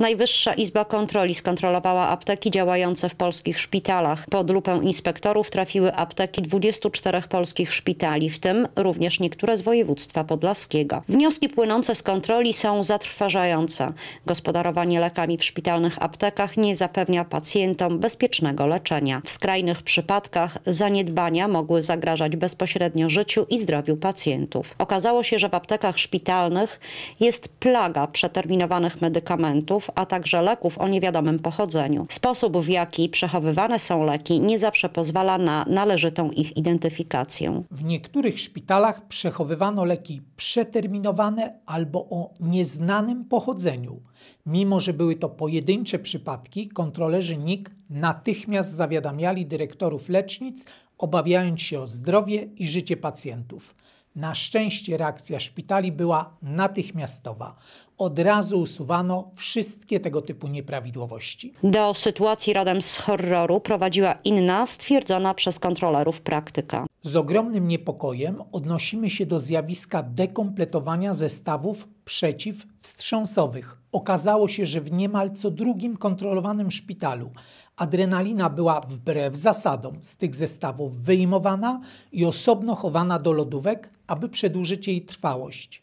Najwyższa Izba Kontroli skontrolowała apteki działające w polskich szpitalach. Pod lupę inspektorów trafiły apteki 24 polskich szpitali, w tym również niektóre z województwa podlaskiego. Wnioski płynące z kontroli są zatrważające. Gospodarowanie lekami w szpitalnych aptekach nie zapewnia pacjentom bezpiecznego leczenia. W skrajnych przypadkach zaniedbania mogły zagrażać bezpośrednio życiu i zdrowiu pacjentów. Okazało się, że w aptekach szpitalnych jest plaga przeterminowanych medykamentów, a także leków o niewiadomym pochodzeniu. Sposób, w jaki przechowywane są leki, nie zawsze pozwala na należytą ich identyfikację. W niektórych szpitalach przechowywano leki przeterminowane albo o nieznanym pochodzeniu. Mimo, że były to pojedyncze przypadki, kontrolerzy NIK natychmiast zawiadamiali dyrektorów lecznic, obawiając się o zdrowie i życie pacjentów. Na szczęście reakcja szpitali była natychmiastowa. Od razu usuwano wszystkie tego typu nieprawidłowości. Do sytuacji rodem z horroru prowadziła inna, stwierdzona przez kontrolerów praktyka. Z ogromnym niepokojem odnosimy się do zjawiska dekompletowania zestawów przeciwwstrząsowych Okazało się, że w niemal co drugim kontrolowanym szpitalu adrenalina była wbrew zasadom z tych zestawów wyjmowana i osobno chowana do lodówek, aby przedłużyć jej trwałość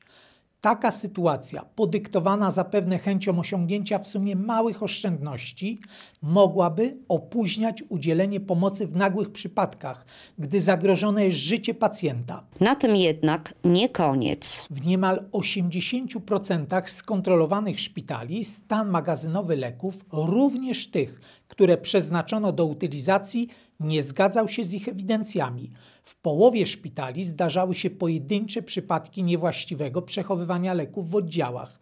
taka sytuacja, podyktowana zapewne chęcią osiągnięcia w sumie małych oszczędności, mogłaby opóźniać udzielenie pomocy w nagłych przypadkach, gdy zagrożone jest życie pacjenta. Na tym jednak nie koniec. W niemal 80% skontrolowanych szpitali stan magazynowy leków, również tych, które przeznaczono do utylizacji, nie zgadzał się z ich ewidencjami. W połowie szpitali zdarzały się pojedyncze przypadki niewłaściwego przechowywania leków w oddziałach.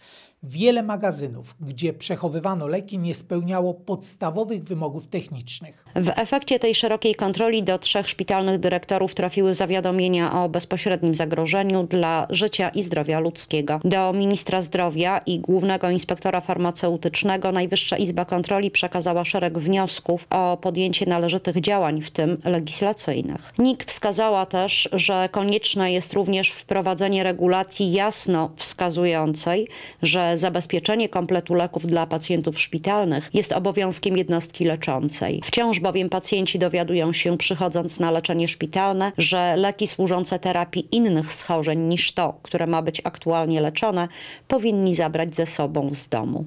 Wiele magazynów, gdzie przechowywano leki, nie spełniało podstawowych wymogów technicznych. W efekcie tej szerokiej kontroli do trzech szpitalnych dyrektorów trafiły zawiadomienia o bezpośrednim zagrożeniu dla życia i zdrowia ludzkiego. Do ministra zdrowia i głównego inspektora farmaceutycznego Najwyższa Izba Kontroli przekazała szereg wniosków o podjęcie należytych działań, w tym legislacyjnych. NIK wskazała też, że konieczne jest również wprowadzenie regulacji jasno wskazującej, że zabezpieczenie kompletu leków dla pacjentów szpitalnych jest obowiązkiem jednostki leczącej. Wciąż bowiem pacjenci dowiadują się, przychodząc na leczenie szpitalne, że leki służące terapii innych schorzeń niż to, które ma być aktualnie leczone, powinni zabrać ze sobą z domu.